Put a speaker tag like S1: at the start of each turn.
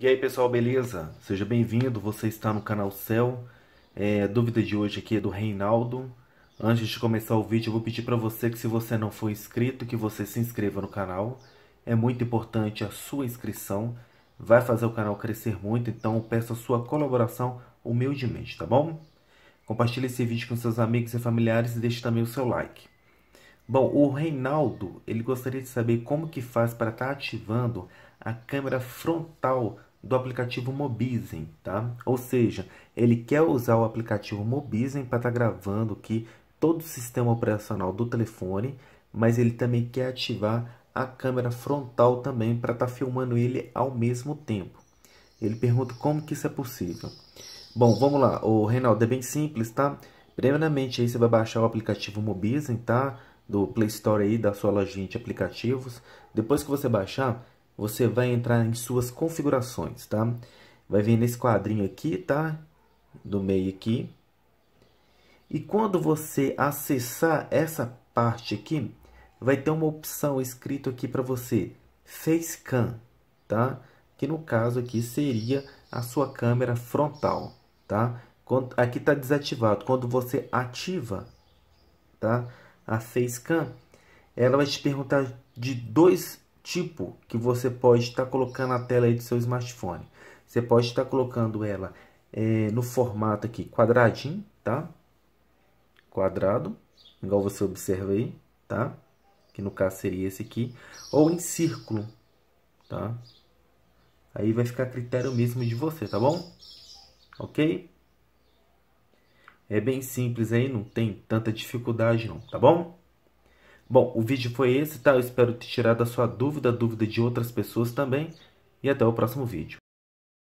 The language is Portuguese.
S1: E aí pessoal, beleza? Seja bem-vindo, você está no canal Céu. É, a dúvida de hoje aqui é do Reinaldo. Antes de começar o vídeo, eu vou pedir para você que se você não for inscrito, que você se inscreva no canal. É muito importante a sua inscrição, vai fazer o canal crescer muito, então peço a sua colaboração humildemente, tá bom? Compartilhe esse vídeo com seus amigos e familiares e deixe também o seu like. Bom, o Reinaldo, ele gostaria de saber como que faz para estar tá ativando a câmera frontal do aplicativo Mobizen, tá? Ou seja, ele quer usar o aplicativo Mobizen para estar tá gravando aqui todo o sistema operacional do telefone, mas ele também quer ativar a câmera frontal também para estar tá filmando ele ao mesmo tempo. Ele pergunta como que isso é possível. Bom, vamos lá, o Reinaldo, é bem simples, tá? Primeiramente aí você vai baixar o aplicativo Mobizen, tá? Do Play Store aí, da sua lojinha de aplicativos. Depois que você baixar, você vai entrar em suas configurações, tá? Vai vir nesse quadrinho aqui, tá? Do meio aqui. E quando você acessar essa parte aqui, vai ter uma opção escrito aqui para você, Facecam, tá? Que no caso aqui seria a sua câmera frontal, tá? Aqui está desativado. Quando você ativa, tá? A Facecam, ela vai te perguntar de dois tipo que você pode estar tá colocando a tela aí do seu smartphone. Você pode estar tá colocando ela é, no formato aqui quadradinho, tá? Quadrado, igual você observa aí, tá? Que no caso seria esse aqui. Ou em círculo, tá? Aí vai ficar critério mesmo de você, tá bom? Ok? É bem simples aí, não tem tanta dificuldade não, tá bom? Bom, o vídeo foi esse, tá? Eu espero te tirar da sua dúvida, dúvida de outras pessoas também. E até o próximo vídeo.